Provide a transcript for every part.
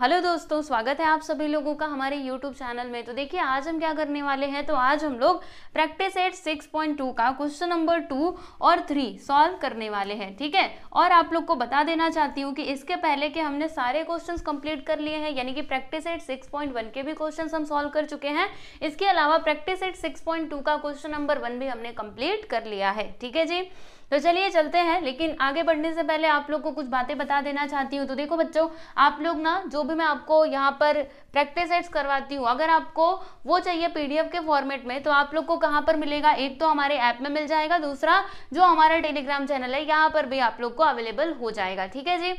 Hello दोस्तों स्वागत है आप सभी लोगों का हमारे यूट्यूब चैनल में तो देखिए आज हम क्या करने वाले हैं तो आज हम लोग प्रैक्टिस एट 6.2 का क्वेश्चन नंबर टू और थ्री सॉल्व करने वाले हैं ठीक है और आप लोग को बता देना चाहती हूँ कि इसके पहले कि हमने सारे क्वेश्चन कंप्लीट कर लिए हैं यानी कि प्रैक्टिस एट सिक्स के भी क्वेश्चन हम सॉल्व कर चुके हैं इसके अलावा प्रैक्टिस एट सिक्स का क्वेश्चन नंबर वन भी हमने कम्प्लीट कर लिया है ठीक है जी तो चलिए चलते हैं लेकिन आगे बढ़ने से पहले आप लोग को कुछ बातें बता देना चाहती हूँ तो देखो बच्चों आप लोग ना जो भी मैं आपको यहाँ पर प्रैक्टिस एड्स करवाती हूँ अगर आपको वो चाहिए पीडीएफ के फॉर्मेट में तो आप लोग को कहाँ पर मिलेगा एक तो हमारे ऐप में मिल जाएगा दूसरा जो हमारा टेलीग्राम चैनल है यहाँ पर भी आप लोग को अवेलेबल हो जाएगा ठीक है जी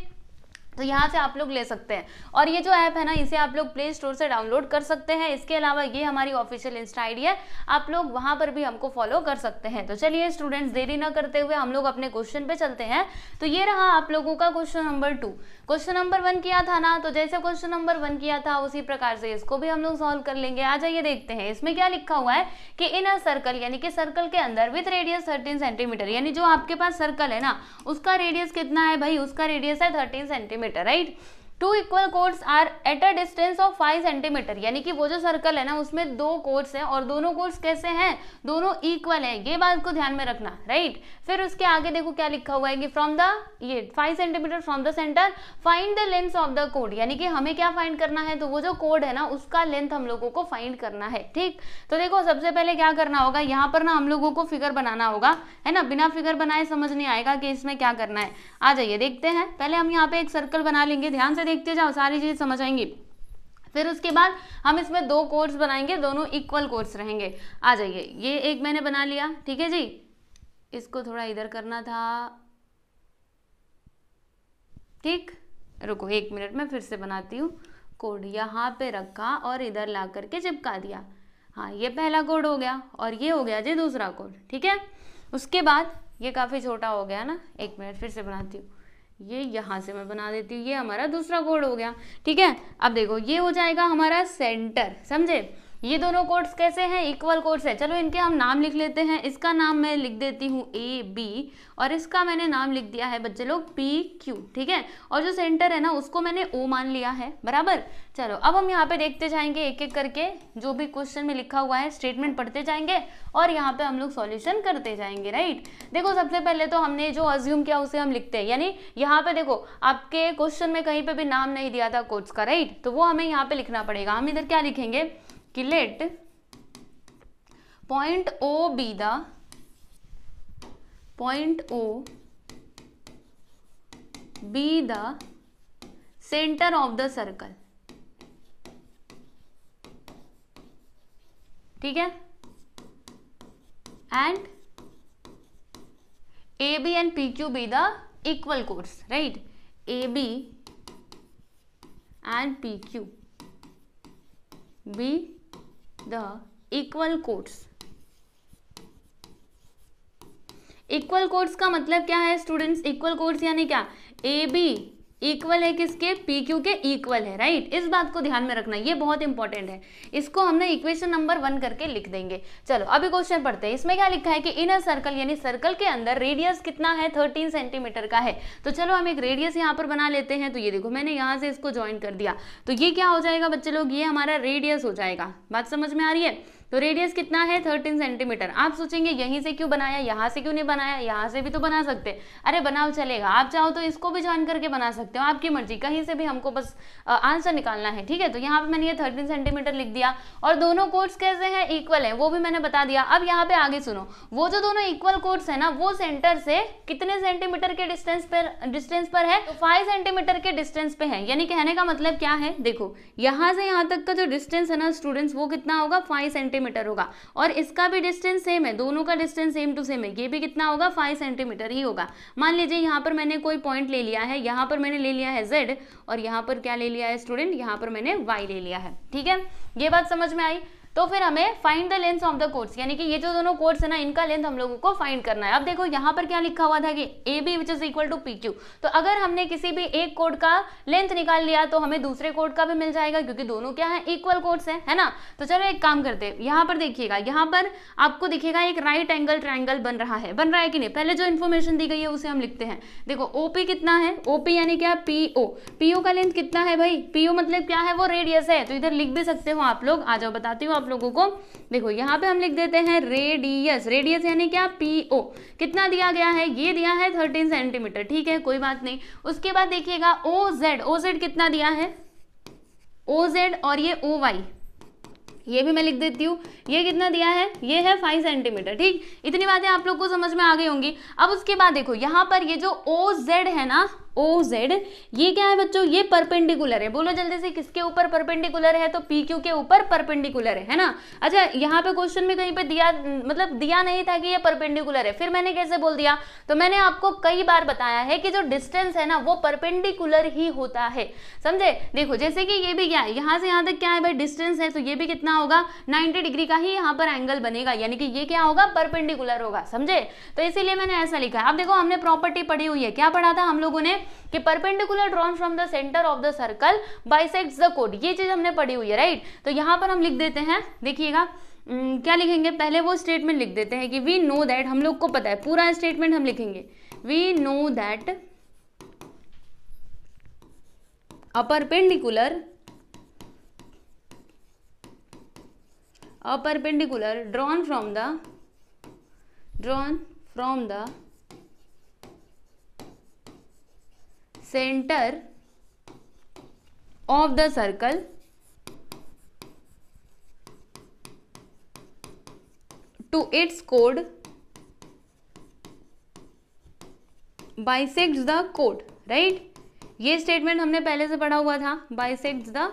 तो यहाँ से आप लोग ले सकते हैं और ये जो ऐप है ना इसे आप लोग प्ले स्टोर से डाउनलोड कर सकते हैं इसके अलावा ये हमारी ऑफिशियल इंस्टा आईडी है आप लोग वहाँ पर भी हमको फॉलो कर सकते हैं तो चलिए स्टूडेंट्स देरी ना करते हुए हम लोग अपने क्वेश्चन पे चलते हैं तो ये रहा आप लोगों का question number two question number one किया था ना तो जैसे क्वेश्चन नंबर वन किया था उसी प्रकार से इसको भी हम लोग सॉल्व कर लेंगे आ जाइए देखते हैं इसमें क्या लिखा हुआ है कि इन अ सर्कल यानी कि सर्कल के अंदर विथ रेडियस थर्टीन सेंटीमीटर यानी जो आपके पास सर्कल है ना उसका रेडियस कितना है भाई उसका रेडियस है thirteen centimetre right? Two equal chords are at a distance of five centimetre यानी कि वो जो सर्कल है ना उसमें दो कोर्स है और दोनों कोर्स कैसे हैं दोनों इक्वल है ये बात को ध्यान में रखना राइट right? फिर उसके आगे देखो क्या लिखा हुआ है कि फ्रॉम द ये five centimetre from the centre find the length of the कोड यानी कि हमें क्या फाइंड करना है तो वो जो कोड है ना उसका लेंथ हम लोगों को फाइंड करना है ठीक तो देखो सबसे पहले क्या करना होगा यहाँ पर ना हम लोगों को फिगर बनाना होगा है ना बिना फिगर बनाए समझ नहीं आएगा कि इसमें क्या करना है आ जाइए देखते हैं पहले हम यहाँ पे एक सर्कल बना लेंगे ध्यान से देखते जाओ सारी चीज़ समझ आएंगी फिर उसके बाद हम इसमें दो कोर्स बनाएंगे दोनों इक्वल कोर्स रहेंगे आ जाइए ये एक मैंने बना लिया ठीक है जी इसको थोड़ा इधर करना था ठीक रुको एक मिनट में फिर से बनाती हूँ कोड यहाँ पे रखा और इधर ला करके चिपका दिया हाँ ये पहला कोड हो गया और ये हो गया जी दूसरा कोड ठीक है उसके बाद ये काफ़ी छोटा हो गया ना एक मिनट फिर से बनाती हूँ ये यहाँ से मैं बना देती हूँ ये हमारा दूसरा कोड हो गया ठीक है अब देखो ये हो जाएगा हमारा सेंटर समझे ये दोनों कोड्स कैसे हैं इक्वल कोड्स है चलो इनके हम नाम लिख लेते हैं इसका नाम मैं लिख देती हूँ ए बी और इसका मैंने नाम लिख दिया है बच्चे लोग पी क्यू ठीक है और जो सेंटर है ना उसको मैंने ओ मान लिया है बराबर चलो अब हम यहाँ पे देखते जाएंगे एक एक करके जो भी क्वेश्चन में लिखा हुआ है स्टेटमेंट पढ़ते जाएंगे और यहाँ पे हम लोग सॉल्यूशन करते जाएंगे राइट देखो सबसे पहले तो हमने जो अज्यूम किया उसे हम लिखते हैं यानी यहाँ पे देखो आपके क्वेश्चन में कहीं पे भी नाम नहीं दिया था कोर्ट्स का राइट तो वो हमें यहाँ पे लिखना पड़ेगा हम इधर क्या लिखेंगे कि let point O be the point O be the centre of the circle ठीक है and A B and P Q be the equal chords right A B and P Q be the equal codes equal chords का मतलब क्या है students equal course यानी क्या A B equal है किसके पी क्यू के इक्वल है राइट इस बात को ध्यान में रखना ये बहुत इंपॉर्टेंट है इसको हमने इक्वेशन नंबर वन करके लिख देंगे चलो अभी क्वेश्चन पढ़ते हैं इसमें क्या लिखा है कि इनर सर्कल यानी सर्कल के अंदर रेडियस कितना है थर्टीन सेंटीमीटर का है तो चलो हम एक रेडियस यहाँ पर बना लेते हैं तो ये देखो मैंने यहाँ से इसको ज्वाइन कर दिया तो ये क्या हो जाएगा बच्चे लोग ये हमारा रेडियस हो जाएगा बात समझ में आ रही है तो रेडियस कितना है थर्टीन सेंटीमीटर आप सोचेंगे यहीं से क्यों बनाया यहाँ से क्यों नहीं बनाया यहाँ से भी तो बना सकते अरे बनाओ चलेगा आप चाहो तो इसको भी ज्वाइन करके बना सकते हो आपकी मर्जी कहीं से भी हमको बस आंसर निकालना है ठीक है तो यहाँ पे मैंने ये थर्टीन सेंटीमीटर लिख दिया और दोनों कोर्ट्स कैसे हैं इक्वल है वो भी मैंने बता दिया अब यहाँ पे आगे सुनो वो जो दोनों इक्वल कोर्ट्स है ना वो सेंटर से कितने सेंटीमीटर के डिस्टेंस पर डिस्टेंस पर है तो फाइव सेंटीमीटर के डिस्टेंस पे है यानी कहने का मतलब क्या है देखो यहाँ से यहाँ तक का जो डिस्टेंस है ना स्टूडेंट्स वो कितना होगा फाइव सेंटीमीटर सेंटीमीटर होगा और इसका भी डिस्टेंस सेम है दोनों का डिस्टेंस सेम टू सेम है ये भी कितना होगा फाइव सेंटीमीटर ही होगा मान लीजिए यहाँ पर मैंने कोई पॉइंट ले लिया है यहाँ पर मैंने ले लिया है जेड और यहाँ पर क्या ले लिया है स्टूडेंट यहाँ पर मैंने वाई ले लिया है ठीक है ये बात समझ में आई तो फिर हमें find the length of the chords यानी कि ये जो दोनों कोर्स है ना इनका लेंथ हम लोगों को फाइंड करना है अब देखो यहाँ पर क्या लिखा हुआ था कि A B which is equal to P Q तो अगर हमने किसी भी एक कोड का लेंथ निकाल लिया तो हमें दूसरे कोड का भी मिल जाएगा क्योंकि दोनों क्या है इक्वल कोर्स है है ना तो चलो एक काम करते हैं यहाँ पर देखिएगा यहाँ पर आपको दिखेगा एक राइट एंगल ट्राइंगल बन रहा है बन रहा है कि नहीं पहले जो इन्फॉर्मेशन दी गई है उसे हम लिखते हैं देखो ओपी कितना है ओपी यानी क्या पीओ पीओ का लेंथ कितना है भाई पीओ मतलब क्या है वो रेडियस है तो इधर लिख भी सकते हो आप लोग आ जाओ बताती हूँ आप लोगों को देखो यहाँ पे हम लिख देते हैं रेडियस रेडियस यानी क्या पी ओ कितना दिया गया है ये दिया है थर्टीन सेंटीमीटर ठीक है कोई बात नहीं उसके बाद देखिएगा ओ जेड ओ जेड कितना दिया है ओ जेड और ये ओ वाई ये भी मैं लिख देती हूँ ये कितना दिया है ये है फाइव सेंटीमीटर ठीक इतनी बातें आप लोग को समझ में आ गई होंगी अब उसके बाद देखो यहाँ पर ये जो ओ जेड है ना ओ जेड ये क्या है बच्चों ये परपेंडिकुलर है बोलो जल्दी से किसके ऊपर परपेंडिकुलर है तो पी क्यू के ऊपर परपेंडिकुलर है है ना अच्छा यहाँ पे क्वेश्चन में कहीं पे दिया मतलब दिया नहीं था कि ये परपेंडिकुलर है फिर मैंने कैसे बोल दिया तो मैंने आपको कई बार बताया है कि जो डिस्टेंस है ना वो परपेंडिकुलर ही होता है समझे देखो जैसे कि ये भी क्या है यहाँ से यहाँ तक क्या है भाई डिस्टेंस है तो ये भी कितना होगा नाइन्टी डिग्री का ही यहाँ पर एंगल बनेगा यानी कि ये क्या होगा परपेंडिकुलर होगा समझे तो इसीलिए मैंने ऐसा लिखा है आप देखो हमने प्रॉपर्टी पढ़ी हुई है क्या पढ़ा था हम लोगों ने कि perpendicular drawn from the centre of the circle bisect the कोड ये चीज हमने पढ़ी हुई है राइट तो यहाँ पर हम लिख देते हैं देखिएगा क्या लिखेंगे पहले वो स्टेटमेंट लिख देते हैं कि वी नो दैट हम लोग को पता है पूरा स्टेटमेंट हम लिखेंगे we know that अपरपेंडिकुलर अपरपेंडिकुलर drawn from the drawn from the centre of the circle to it's code bisect the code right ये स्टेटमेंट हमने पहले से पढ़ा हुआ था बाइसेक्ट द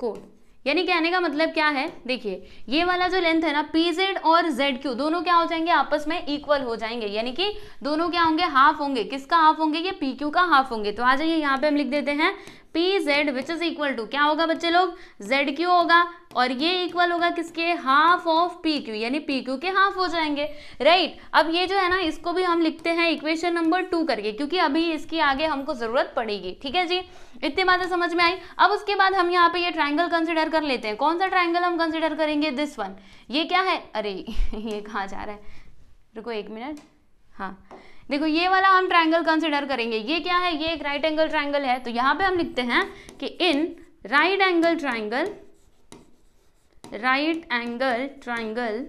कोड यानी कहने का मतलब क्या है देखिए ये वाला जो लेंथ है ना पी जेड और जेड क्यू दोनों क्या हो जाएंगे आपस में इक्वल हो जाएंगे यानी कि दोनों क्या होंगे हाफ होंगे किसका हाफ होंगे ये पी क्यू का हाफ होंगे तो आ जाइए यहाँ पे हम लिख देते हैं P Z which is equal to क्या होगा बच्चे लोग जेड क्यू होगा और ये इक्वल होगा किसके हाफ ऑफ पी क्यू यानी पी क्यू के हाफ हो जाएंगे राइट right. अब ये जो है ना इसको भी हम लिखते हैं इक्वेशन नंबर टू करके क्योंकि अभी इसकी आगे हमको ज़रूरत पड़ेगी ठीक है जी इतनी बातें समझ में आई अब उसके बाद हम यहाँ पे ये ट्राइंगल कंसिडर कर लेते हैं कौन सा ट्राइंगल हम कंसिडर करेंगे दिस वन ये क्या है अरे ये कहाँ जा रहा है रुको एक मिनट हाँ देखो ये वाला हम ट्राइंगल कंसिडर करेंगे ये क्या है ये एक राइट एंगल ट्राइंगल है तो यहां पे हम लिखते हैं कि in right angle triangle right angle triangle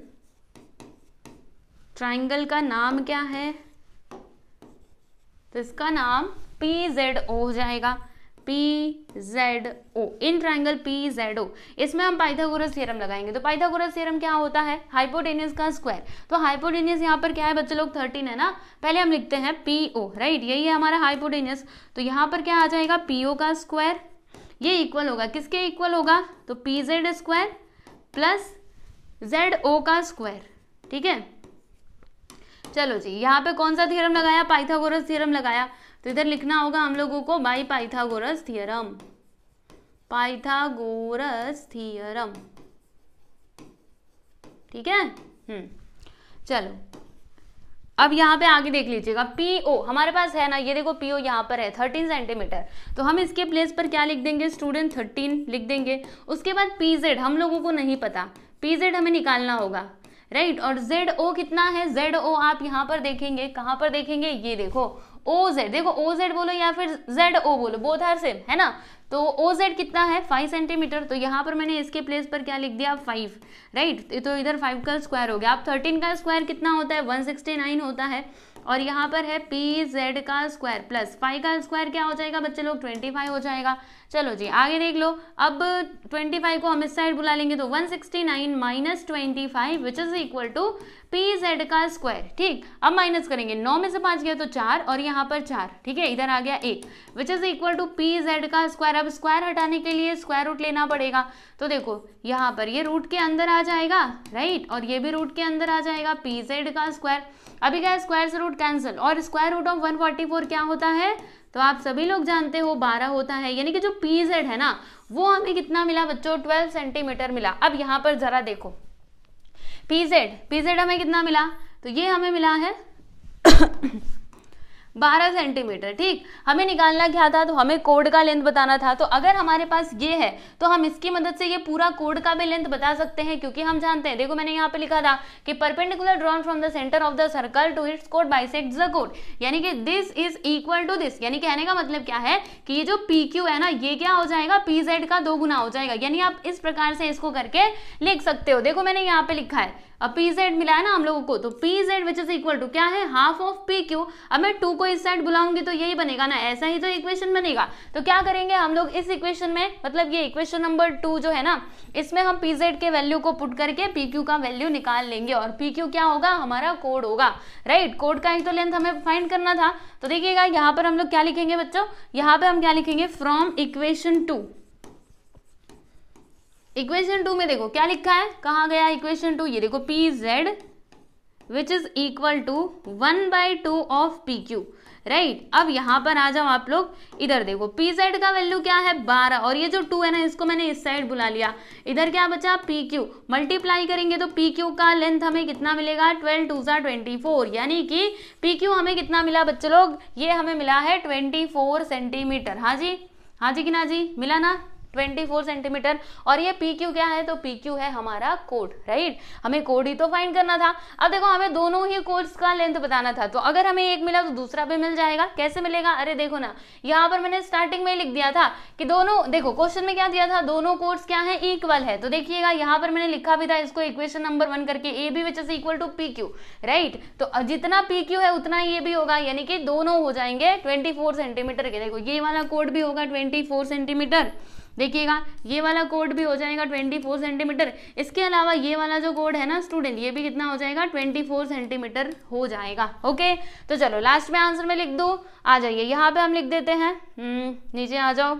triangle का नाम क्या है तो इसका नाम पी जेड ओ हो जाएगा P Z O in triangle P Z O इसमें हम पाइथागोरस थ्योरम लगाएंगे तो पाइथागोरस थ्योरम क्या होता है हाइपोटेनियस का स्क्वायर तो हाइपोटेनियस यहाँ पर क्या है बच्चे लोग थर्टीन है ना पहले हम लिखते हैं पी ओ राइट यही है हमारा हाइपोटेनियस तो यहाँ पर क्या आ जाएगा पी ओ का स्क्वायर ये इक्वल होगा किसके इक्वल होगा तो P Z square plus Z O का स्क्वायर ठीक है चलो जी यहाँ पे कौन सा थ्योरम लगाया पाइथागोरस थ्योरम लगाया तो इधर लिखना होगा हम लोगों को by Pythagoras theorem Pythagoras theorem ठीक है हम्म चलो अब यहाँ पे आगे देख लीजिएगा पीओ हमारे पास है ना ये देखो पीओ यहाँ पर है थर्टीन सेंटीमीटर तो हम इसके प्लेस पर क्या लिख देंगे स्टूडेंट थर्टीन लिख देंगे उसके बाद जेड हम लोगों को नहीं पता जेड हमें निकालना होगा राइट और जेड ओ कितना है जेड ओ आप यहाँ पर देखेंगे कहाँ पर देखेंगे ये देखो ओ जेड देखो ओ जेड बोलो या फिर जेड ओ बोलो बोथ आर सेम है ना तो ओ जेड कितना है फाइव सेंटीमीटर तो यहाँ पर मैंने इसके प्लेस पर क्या लिख दिया फाइव राइट तो इधर फाइव का स्क्वायर हो गया अब थर्टीन का स्क्वायर कितना होता है वन सिक्सटी नाइन होता है और यहाँ पर है पी जेड का स्क्वायर प्लस फाइव का स्क्वायर क्या हो जाएगा बच्चे लोग ट्वेंटी फाइव हो जाएगा चलो जी आगे देख लो अब 25 को हम इस साइड बुला लेंगे तो 169 sixty nine minus twenty five which is equal to P Z का स्क्वायर ठीक अब माइनस करेंगे नौ में से पांच गया तो चार और यहाँ पर चार ठीक है इधर आ गया एक which is equal to P Z का स्क्वायर अब स्क्वायर हटाने के लिए स्क्वायर रूट लेना पड़ेगा तो देखो यहाँ पर ये रूट के अंदर आ जाएगा राइट और ये भी रूट के अंदर आ जाएगा पी जेड का स्क्वायर अभी क्या स्क्वायर से रूट कैंसिल और स्क्वायर रूट ऑफ वन क्या होता है तो आप सभी लोग जानते हो बारह होता है यानी कि जो पी जेड है ना वो हमें कितना मिला बच्चों ट्वेल्व सेंटीमीटर मिला अब यहां पर जरा देखो पी जेड पी जेड हमें कितना मिला तो ये हमें मिला है 12 सेंटीमीटर ठीक हमें निकालना क्या था तो हमें कोड का लेंथ बताना था तो अगर हमारे पास ये है तो हम इसकी मदद से ये पूरा कोड का भी लेंथ बता सकते हैं क्योंकि हम जानते हैं देखो मैंने यहाँ पे लिखा था कि perpendicular drawn from the centre of the circle to it's code by the कोड यानी कि this is equal to this यानी कहने का मतलब क्या है कि ये जो पी क्यू है ना ये क्या हो जाएगा पी जेड का दो गुना हो जाएगा यानी आप इस प्रकार से इसको करके लिख सकते हो देखो मैंने यहाँ पे लिखा है अब पी जेड मिला है ना हम लोगों को तो P Z which is equal to क्या है हाफ ऑफ पी क्यू अब मैं टू को इस साइड बुलाऊंगी तो यही बनेगा ना ऐसा ही तो इक्वेशन बनेगा तो क्या करेंगे हम लोग इस इक्वेशन में मतलब ये इक्वेशन नंबर टू जो है ना इसमें हम पी के वैल्यू को पुट करके पी का वैल्यू निकाल लेंगे और पी क्या होगा हमारा कोड होगा राइट कोड का एक तो लेंथ हमें फाइंड करना था तो देखिएगा यहाँ पर हम लोग क्या लिखेंगे बच्चों यहाँ पर हम क्या लिखेंगे from equation two equation two में देखो क्या लिखा है कहा गया इक्वेशन टू ये देखो P Z which is equal to one by two of P Q right अब यहाँ पर आ जाओ आप लोग इधर देखो पी जेड का वैल्यू क्या है बारह और ये जो टू है ना इसको मैंने इस साइड बुला लिया इधर क्या बचा पी क्यू मल्टीप्लाई करेंगे तो पी क्यू का लेंथ हमें कितना मिलेगा ट्वेल्व टू सा ट्वेंटी फोर यानी कि पी क्यू हमें कितना मिला बच्चे लोग ये हमें मिला है ट्वेंटी फोर सेंटीमीटर हाँ जी हाँ जी कि ना जी मिला ना 24 सेंटीमीटर और ये पी क्यू क्या है तो पी क्यू है हमारा कोड राइट हमें कोड ही तो फाइंड करना था अब देखो हमें दोनों ही कोड्स का लेंथ बताना था तो अगर हमें एक मिला तो दूसरा भी मिल जाएगा कैसे मिलेगा अरे देखो ना यहाँ पर मैंने स्टार्टिंग में लिख दिया था कि दोनों देखो क्वेश्चन में क्या दिया था दोनों कोड्स क्या है इक्वल है तो देखिएगा यहाँ पर मैंने लिखा भी था इसको इक्वेशन नंबर वन करके A B which is equal to P Q right तो जितना पी क्यू है उतना ये भी होगा यानी कि दोनों हो जाएंगे ट्वेंटी सेंटीमीटर के देखो ये वाला कोड भी होगा ट्वेंटी सेंटीमीटर देखिएगा ये वाला कोड भी हो जाएगा ट्वेंटी फोर सेंटीमीटर इसके अलावा ये वाला जो कोड है ना स्टूडेंट ये भी कितना हो जाएगा ट्वेंटी फोर सेंटीमीटर हो जाएगा ओके तो चलो लास्ट में आंसर में लिख दो आ जाइए यहाँ पे हम लिख देते हैं हम्म, नीचे आ जाओ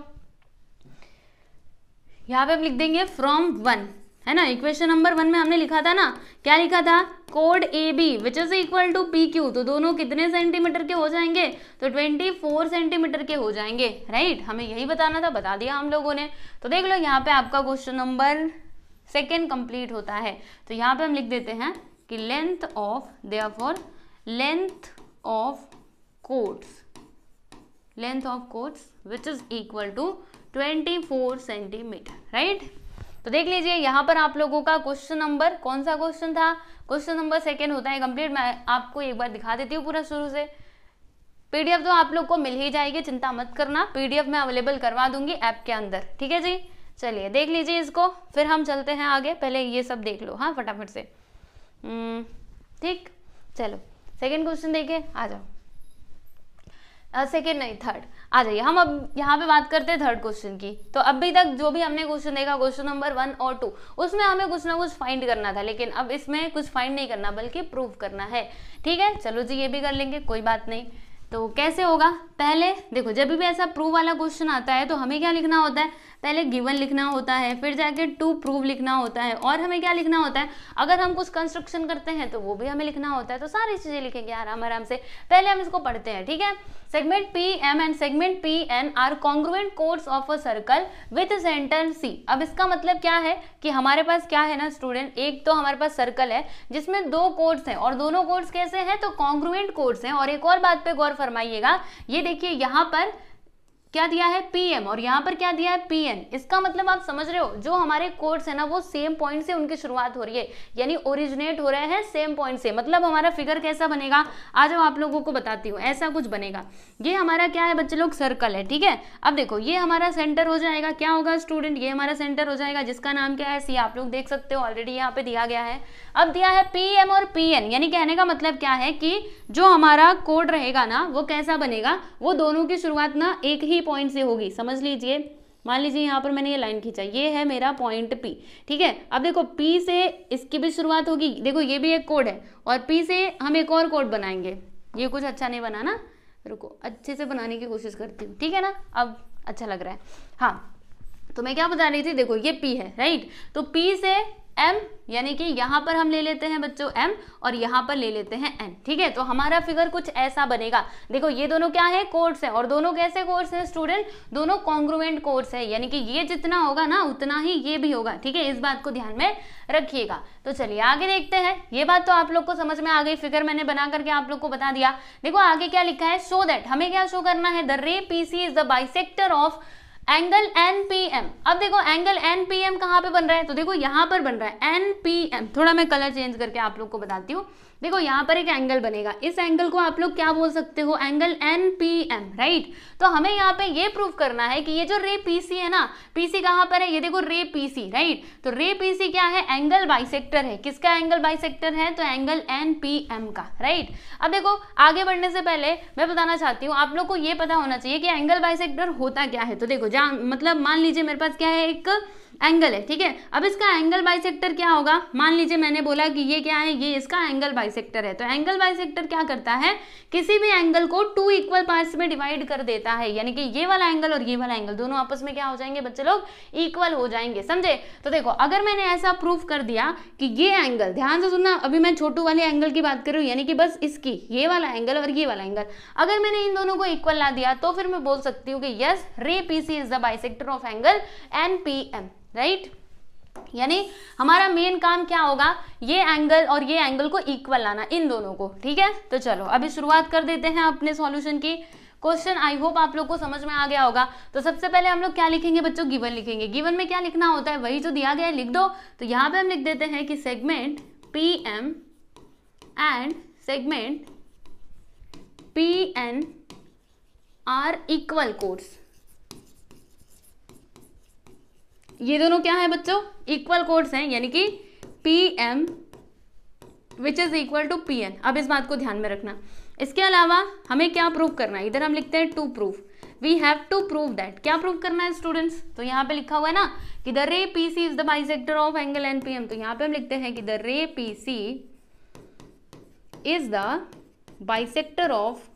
यहाँ पे हम लिख देंगे फ्रॉम वन है ना इक्वेशन नंबर वन में हमने लिखा था ना क्या लिखा था कोड A B which is equal to P Q तो दोनों कितने सेंटीमीटर के हो जाएंगे तो 24 सेंटीमीटर के हो जाएंगे राइट हमें यही बताना था बता दिया हम लोगों ने तो देख लो यहाँ पे आपका क्वेश्चन नंबर सेकेंड कंप्लीट होता है तो यहाँ पे हम लिख देते हैं कि length of for length of length of of which is equal to twenty four centimetre right तो देख लीजिए यहाँ पर आप लोगों का क्वेश्चन नंबर कौन सा क्वेश्चन था क्वेश्चन नंबर सेकेंड होता है कंप्लीट मैं आपको एक बार दिखा देती हूँ पूरा शुरू से पीडीएफ तो आप लोग को मिल ही जाएगी चिंता मत करना पीडीएफ मैं अवेलेबल करवा दूंगी ऐप के अंदर ठीक है जी चलिए देख लीजिए इसको फिर हम चलते हैं आगे पहले ये सब देख लो हाँ फटाफट से हम्म, ठीक चलो सेकेंड क्वेश्चन देखिए आ जाओ सेकेंड नहीं थर्ड आ जाइए हम अब यहाँ पे बात करते हैं थर्ड क्वेश्चन की तो अभी तक जो भी हमने क्वेश्चन देखा क्वेश्चन नंबर वन और टू उसमें हमें कुछ ना कुछ फाइंड करना था लेकिन अब इसमें कुछ फाइंड नहीं करना बल्कि प्रूव करना है ठीक है चलो जी ये भी कर लेंगे कोई बात नहीं तो कैसे होगा पहले देखो जब भी ऐसा प्रूव वाला क्वेश्चन आता है तो हमें क्या लिखना होता है पहले गिवन लिखना होता है फिर जाके टू प्रूव लिखना होता है और हमें क्या लिखना होता है अगर हम कुछ कंस्ट्रक्शन करते हैं तो वो भी हमें लिखना होता है तो सारी चीज़ें लिखेंगे आराम आराम से पहले हम इसको पढ़ते हैं ठीक है segment P M and segment P N are congruent chords of a circle with centre C अब इसका मतलब क्या है कि हमारे पास क्या है ना स्टूडेंट एक तो हमारे पास सर्कल है जिसमें दो कोर्स हैं और दोनों कोर्स कैसे हैं तो कॉन्ग्रुएंट कोर्स हैं और एक और बात पे गौर फरमाइएगा ये देखिए यहाँ पर क्या दिया है पीएम और यहाँ पर क्या दिया है पीएन इसका मतलब आप समझ रहे हो जो हमारे कोड्स है ना वो सेम पॉइंट से उनकी शुरुआत हो रही है यानी ओरिजिनेट हो रहे हैं सेम पॉइंट से मतलब हमारा फिगर कैसा बनेगा आज मैं आप लोगों को बताती हूँ ऐसा कुछ बनेगा ये हमारा क्या है बच्चे लोग सर्कल है ठीक है अब देखो ये हमारा सेंटर हो जाएगा क्या होगा स्टूडेंट ये हमारा सेंटर हो जाएगा जिसका नाम क्या है सी आप लोग देख सकते हो ऑलरेडी यहाँ पे दिया गया है अब दिया है पी और पी यानी कहने का मतलब क्या है कि जो हमारा कोड रहेगा ना वो कैसा बनेगा वो दोनों की शुरुआत ना एक ही पॉइंट से होगी समझ लीजिए मान लीजिए यहाँ पर मैंने ये लाइन खींचा ये है मेरा पॉइंट पी ठीक है अब देखो पी से इसकी भी शुरुआत होगी देखो ये भी एक कोड है और पी से हम एक और कोड बनाएंगे ये कुछ अच्छा नहीं बना ना रुको अच्छे से बनाने की कोशिश करती हूँ ठीक है ना अब अच्छा लग रहा है हाँ तो मैं क्या बता रही थी देखो ये पी है राइट तो पी से एम यानी कि यहाँ पर हम ले लेते हैं बच्चों एम और यहाँ पर ले लेते हैं एन ठीक है तो हमारा फिगर कुछ ऐसा बनेगा देखो ये दोनों क्या है कोर्स है और दोनों कैसे कोर्स है स्टूडेंट दोनों कॉन्ग्रुवेंट कोर्स है यानी कि ये जितना होगा ना उतना ही ये भी होगा ठीक है इस बात को ध्यान में रखिएगा तो चलिए आगे देखते हैं ये बात तो आप लोग को समझ में आ गई फिगर मैंने बना करके आप लोग को बता दिया देखो आगे क्या लिखा है शो दैट हमें क्या शो करना है the ray PC is the bisector of angle N P M अब देखो एंगल एन पी एम कहाँ पे बन रहा है तो देखो यहां पर बन रहा है एन पी एम थोड़ा मैं कलर चेंज करके आप लोग को बताती हूँ देखो यहाँ पर एक एंगल बनेगा इस एंगल को आप लोग क्या बोल सकते हो angle N P M right तो हमें यहाँ पे ये प्रूव करना है कि ये जो रे पी सी है ना पी सी कहाँ पर है ये देखो रे पी सी राइट तो रे पी सी क्या है एंगल बाइसेक्टर है किसका एंगल बाइसेक्टर है तो एंगल एन पी एम का राइट अब देखो आगे बढ़ने से पहले मैं बताना चाहती हूँ आप लोग को ये पता होना चाहिए कि एंगल बाइसेक्टर होता क्या है तो देखो जहाँ मतलब मान लीजिए मेरे पास क्या है एक एंगल है ठीक है अब इसका एंगल बाइसेक्टर क्या होगा मान लीजिए मैंने बोला कि ये क्या है ये इसका एंगल बाइसेक्टर है तो एंगल बाइसेक्टर क्या करता है किसी भी एंगल को टू इक्वल पार्ट्स में डिवाइड कर देता है यानी कि ये वाला एंगल और ये वाला एंगल दोनों आपस में क्या हो जाएंगे बच्चे लोग इक्वल हो जाएंगे समझे तो देखो अगर मैंने ऐसा प्रूफ कर दिया कि ये एंगल ध्यान से सुनना अभी मैं छोटू वाले एंगल की बात कर रही हूँ यानी कि बस इसकी ये वाला एंगल और ये वाला एंगल अगर मैंने इन दोनों को इक्वल ला दिया तो फिर मैं बोल सकती हूँ कि yes ray P C is the bisector of angle N right यानी हमारा मेन काम क्या होगा ये एंगल और ये एंगल को इक्वल लाना इन दोनों को ठीक है तो चलो अभी शुरुआत कर देते हैं अपने सॉल्यूशन की क्वेश्चन आई होप आप लोग को समझ में आ गया होगा तो सबसे पहले हम लोग क्या लिखेंगे बच्चों गिवन लिखेंगे गिवन में क्या लिखना होता है वही जो दिया गया है लिख दो तो यहां पे हम लिख देते हैं कि segment P M and segment P N are equal chords ये दोनों क्या है बच्चों इक्वल कोड्स हैं यानी कि P M which is equal to P N अब इस बात को ध्यान में रखना इसके अलावा हमें क्या प्रूव करना है इधर हम लिखते हैं to prove we have to prove that क्या प्रूव करना है स्टूडेंट्स तो यहाँ पे लिखा हुआ है ना कि the ray P C is the bisector of angle N P M तो यहाँ पे हम लिखते हैं कि the ray P C is the bisector of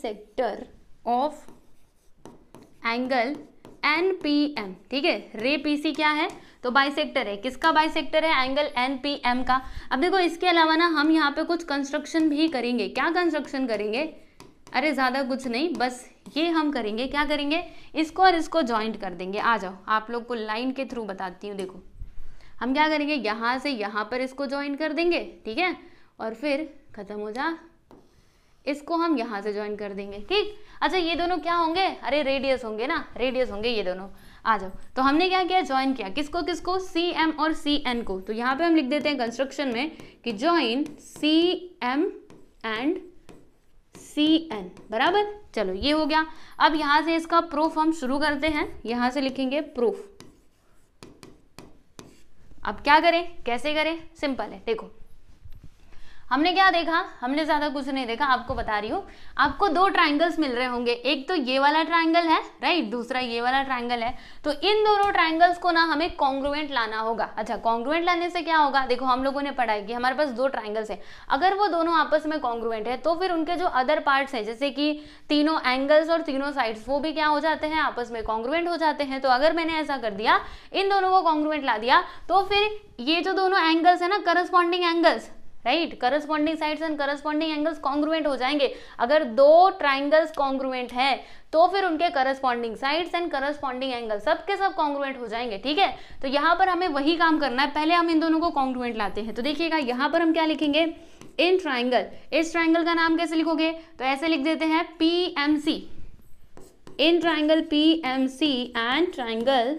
sector of angle N P M ठीक है रे पी सी क्या है तो बाइसेक्टर है किसका बाइसेक्टर है एंगल एन पी एम का अब देखो इसके अलावा ना हम यहाँ पे कुछ कंस्ट्रक्शन भी करेंगे क्या कंस्ट्रक्शन करेंगे अरे ज़्यादा कुछ नहीं बस ये हम करेंगे क्या करेंगे इसको और इसको जॉइंट कर देंगे आ जाओ आप लोग को लाइन के थ्रू बताती हूँ देखो हम क्या करेंगे यहाँ से यहाँ पर इसको ज्वाइंट कर देंगे ठीक है और फिर ख़त्म हो जा इसको हम यहाँ से ज्वाइन कर देंगे ठीक अच्छा ये दोनों क्या होंगे अरे रेडियस होंगे ना रेडियस होंगे ये दोनों आ जाओ तो हमने क्या किया ज्वाइन किया किसको किसको सी एम और सी एन को तो यहाँ पे हम लिख देते हैं कंस्ट्रक्शन में कि join C M and C N बराबर चलो ये हो गया अब यहाँ से इसका प्रूफ हम शुरू करते हैं यहाँ से लिखेंगे प्रूफ अब क्या करें कैसे करें सिंपल है देखो हमने क्या देखा हमने ज़्यादा कुछ नहीं देखा आपको बता रही हूँ आपको दो ट्राइंगल्स मिल रहे होंगे एक तो ये वाला ट्राइंगल है राइट दूसरा ये वाला ट्राइंगल है तो इन दोनों ट्राइंगल्स को ना हमें कॉन्ग्रुएंट लाना होगा अच्छा कॉन्ग्रुएंट लाने से क्या होगा देखो हम लोगों ने पढ़ाई की हमारे पास दो ट्राइंगल्स हैं अगर वो दोनों आपस में कॉन्ग्रुएंट है तो फिर उनके जो अदर पार्ट्स हैं जैसे कि तीनों एंगल्स और तीनों साइड्स वो भी क्या हो जाते हैं आपस में कॉन्ग्रुएंट हो जाते हैं तो अगर मैंने ऐसा कर दिया इन दोनों को कॉन्ग्रुएंट ला दिया तो फिर ये जो दोनों एंगल्स है ना corresponding angles right corresponding sides and corresponding angles congruent हो जाएंगे अगर दो ट्राइंगल्स कॉन्ग्रुएंट हैं तो फिर उनके corresponding sides and corresponding angle सबके सब कॉन्ग्रुएंट हो जाएंगे ठीक है तो यहाँ पर हमें वही काम करना है पहले हम इन दोनों को कॉन्ग्रुएंट लाते हैं तो देखिएगा यहाँ पर हम क्या लिखेंगे इन ट्राइंगल इस ट्राइंगल का नाम कैसे लिखोगे तो ऐसे लिख देते हैं P M C in triangle P M C and triangle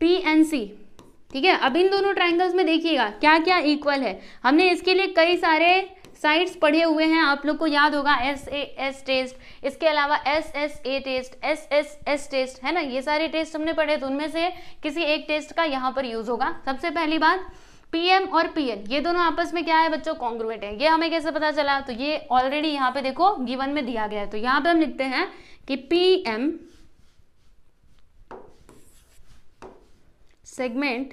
P N C ठीक है अब इन दोनों ट्राइंगल्स में देखिएगा क्या क्या इक्वल है हमने इसके लिए कई सारे साइड्स पढ़े हुए हैं आप लोग को याद होगा एस ए एस टेस्ट इसके अलावा S S A test S S S test है ना ये सारे टेस्ट हमने पढ़े तो उनमें से किसी एक टेस्ट का यहाँ पर यूज होगा सबसे पहली बात पीएम और पीएन ये दोनों आपस में क्या है बच्चों कॉन्ग्रुएट है ये हमें कैसे पता चला तो ये ऑलरेडी यहाँ पे देखो गिवन में दिया गया है तो यहाँ पे हम लिखते हैं कि PM segment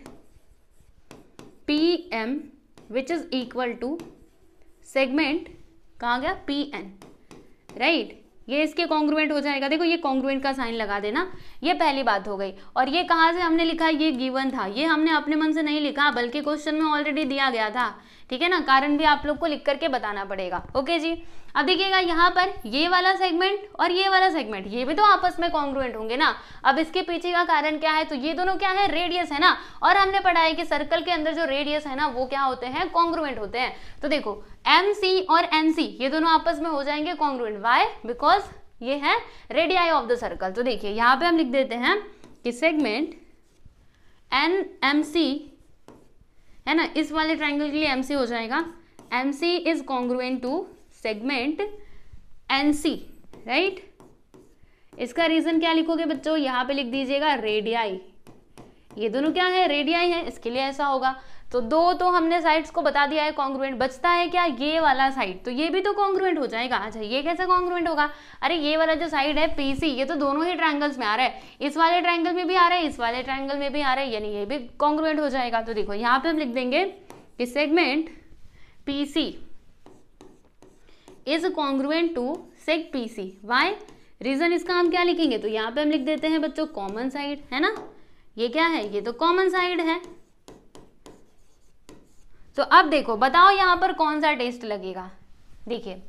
PM which is equal to segment कहा गया PN राइट ये इसके कॉन्ग्रुएंट हो जाएगा देखो ये कॉन्ग्रुएंट का साइन लगा देना ये पहली बात हो गई और ये कहाँ से हमने लिखा ये गिवन था ये हमने अपने मन से नहीं लिखा बल्कि क्वेश्चन में ऑलरेडी दिया गया था ठीक है ना कारण भी आप लोग को लिख करके बताना पड़ेगा ओके जी अब देखिएगा यहाँ पर ये वाला सेगमेंट और ये वाला सेगमेंट ये भी तो आपस में कॉन्ग्रुएंट होंगे ना अब इसके पीछे का कारण क्या है तो ये दोनों क्या है रेडियस है ना और हमने पढ़ा है कि सर्कल के अंदर जो रेडियस है ना वो क्या होते हैं कॉन्ग्रुएंट होते हैं तो देखो एम और एन ये दोनों आपस में हो जाएंगे कॉन्ग्रुएंट वाई बिकॉज ये है रेडियाई ऑफ द सर्कल तो देखिए यहाँ पे हम लिख देते हैं कि सेगमेंट एन एम सी है ना इस वाले ट्राइंगल के लिए एम हो जाएगा M C is congruent to segment N C right इसका रीजन क्या लिखोगे बच्चों यहां पे लिख दीजिएगा रेडियाई ये दोनों क्या है रेडियाई है इसके लिए ऐसा होगा तो दो तो हमने साइड्स को बता दिया है कॉन्ग्रुएंट बचता है क्या ये वाला साइड तो ये भी तो कॉन्ग्रुएंट हो जाएगा अच्छा ये कैसे कॉन्ग्रुएंट होगा अरे ये वाला जो साइड है पीसी ये तो दोनों ही ट्रायंगल्स में आ रहा है इस वाले ट्रायंगल में भी आ रहा है इस वाले ट्रायंगल में भी आ रहा है यानी ये भी कॉन्ग्रुएंट हो जाएगा तो देखो यहाँ पे हम लिख देंगे कि segment C is congruent to seg PC why reason इसका हम क्या लिखेंगे तो यहाँ पे हम लिख देते हैं बच्चों कॉमन साइड है ना ये क्या है ये तो कॉमन साइड है तो अब देखो बताओ यहाँ पर कौन सा टेस्ट लगेगा देखिए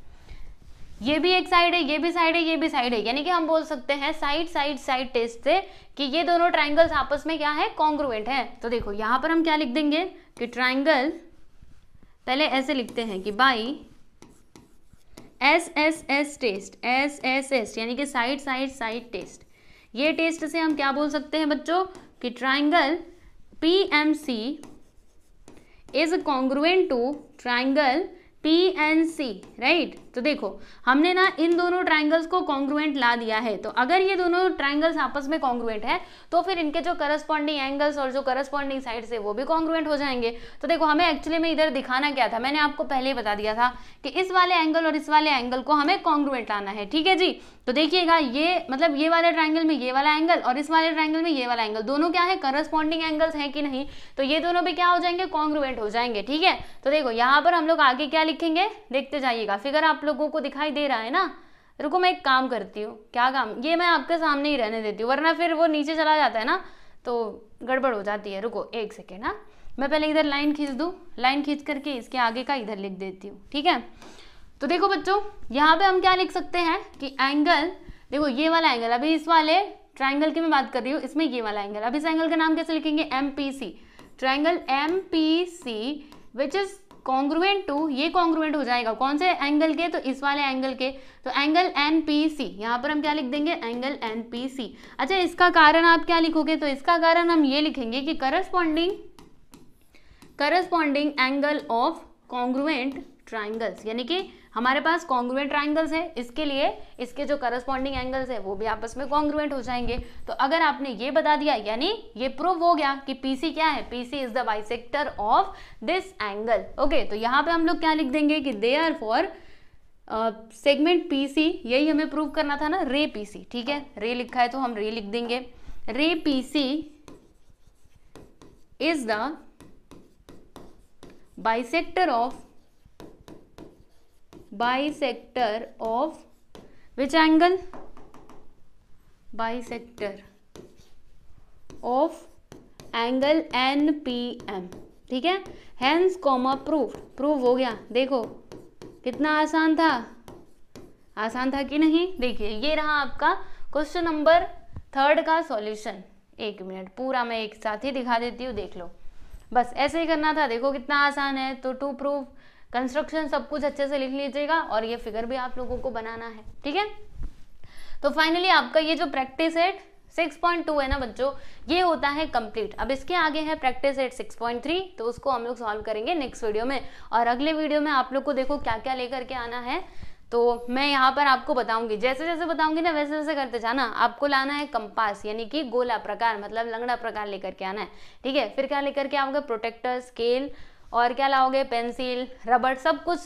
ये भी एक साइड है ये भी साइड है ये भी साइड है यानी कि हम बोल सकते हैं साइड साइड साइड टेस्ट से कि ये दोनों ट्राइंगल्स आपस में क्या है कॉन्ग्रुवेंट है तो देखो यहाँ पर हम क्या लिख देंगे कि ट्राइंगल पहले ऐसे लिखते हैं कि by S S S test S S S यानी कि साइड साइड साइड टेस्ट ये टेस्ट से हम क्या बोल सकते हैं बच्चों कि triangle P M C is congruent to triangle PNC, right? तो देखो हमने ना इन दोनों ट्राइंगल्स को कॉन्ग्रुएंट ला दिया है तो अगर ये दोनों ट्राइंगल्स आपस में कॉन्ग्रुएंट है तो फिर इनके जो करस्पॉन्डिंग एंगल्स और जो करस्पॉन्डिंग साइड है वो भी कॉन्ग्रुएंट हो जाएंगे तो देखो हमें एक्चुअली में इधर दिखाना क्या था मैंने आपको पहले ही बता दिया था कि इस वाले एंगल और इस वाले एंगल को हमें कॉन्ग्रुएंट लाना है ठीक है जी तो देखिएगा ये मतलब ये वाले ट्राइंगल में ये वाला एंगल और इस वाले ट्राइंगल में ये वाला एंगल दोनों क्या है करस्पॉन्डिंग एंगल्स हैं कि नहीं तो ये दोनों भी क्या हो जाएंगे कॉन्ग्रुएंट हो जाएंगे ठीक है तो देखो यहाँ पर हम लोग आगे क्या लिखेंगे देखते जाइएगा फिगर आप आप लोगों को दिखाई दे रहा है ना रुको मैं एक काम करती हूँ क्या काम ये मैं आपके सामने ही रहने देती हूँ वरना फिर वो नीचे चला जाता है ना तो गड़बड़ हो जाती है रुको एक सेकेंड हाँ मैं पहले इधर लाइन खींच दूँ लाइन खींच करके इसके आगे का इधर लिख देती हूँ ठीक है तो देखो बच्चों यहाँ पे हम क्या लिख सकते हैं कि एंगल देखो ये वाला एंगल अभी इस वाले ट्राइंगल की मैं बात कर रही हूँ इसमें ये वाला एंगल अभी इस एंगल का नाम कैसे लिखेंगे M P C triangle M P C which is congruent to ये कॉन्ग्रुएंट हो जाएगा कौन से एंगल के तो इस वाले एंगल के तो एंगल एन पी सी यहाँ पर हम क्या लिख देंगे एंगल एन पी सी अच्छा इसका कारण आप क्या लिखोगे तो इसका कारण हम ये लिखेंगे कि corresponding corresponding angle of congruent triangles यानी कि हमारे पास कॉन्ग्रुएंट ट्राइंगल्स हैं इसके लिए इसके जो करस्पॉन्डिंग एंगल्स हैं वो भी आपस में कॉन्ग्रुएंट हो जाएंगे तो अगर आपने ये बता दिया यानी ये प्रूव हो गया कि पीसी क्या है C is the bisector of this angle okay तो यहाँ पे हम लोग क्या लिख देंगे कि they are for segment P यही हमें प्रूव करना था ना रे पी ठीक है रे लिखा है तो हम रे लिख देंगे ray C is the bisector of bisector of which angle bisector of angle NPM ठीक है हैंस कॉमा प्रूफ प्रूफ हो गया देखो कितना आसान था आसान था कि नहीं देखिए ये रहा आपका क्वेश्चन नंबर थर्ड का सॉल्यूशन एक मिनट पूरा मैं एक साथ ही दिखा देती हूँ देख लो बस ऐसे ही करना था देखो कितना आसान है तो टू प्रूफ कंस्ट्रक्शन सब कुछ अच्छे से लिख लीजिएगा और ये फिगर भी आप लोगों को बनाना है ठीक है तो फाइनली आपका ये जो प्रैक्टिस एट 6.2 है ना बच्चों ये होता है कंप्लीट अब इसके आगे है प्रैक्टिस एट 6.3 तो उसको हम लोग सॉल्व करेंगे नेक्स्ट वीडियो में और अगले वीडियो में आप लोग को देखो क्या क्या लेकर के आना है तो मैं यहाँ पर आपको बताऊंगी जैसे जैसे बताऊंगी ना वैसे वैसे करते जाना आपको लाना है कंपास यानी कि गोला प्रकार मतलब लंगड़ा प्रकार लेकर के आना है ठीक है फिर क्या लेकर के आओगे प्रोटेक्टर स्केल और क्या लाओगे पेंसिल रबड़ सब कुछ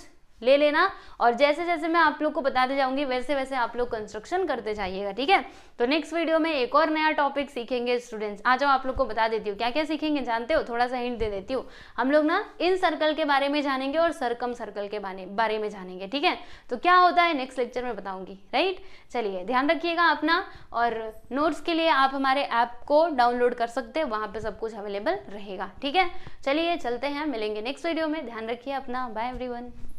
ले लेना और जैसे जैसे मैं आप लोग को बताते जाऊंगी वैसे वैसे आप लोग कंस्ट्रक्शन करते जाइएगा ठीक है तो नेक्स्ट वीडियो में एक और नया टॉपिक सीखेंगे स्टूडेंट्स आ जाओ आप लोग को बता देती हूँ क्या क्या सीखेंगे जानते हो थोड़ा सा हिंट दे देती हूँ हम लोग ना इन सर्कल के बारे में जानेंगे और सरकम सर्कल के बारे में जानेंगे ठीक है तो क्या होता है नेक्स्ट लेक्चर में बताऊंगी राइट चलिए ध्यान रखिएगा अपना और नोट्स के लिए आप हमारे ऐप को डाउनलोड कर सकते हैं वहां पर सब कुछ अवेलेबल रहेगा ठीक है चलिए चलते हैं मिलेंगे नेक्स्ट वीडियो में ध्यान रखिए अपना बाय एवरी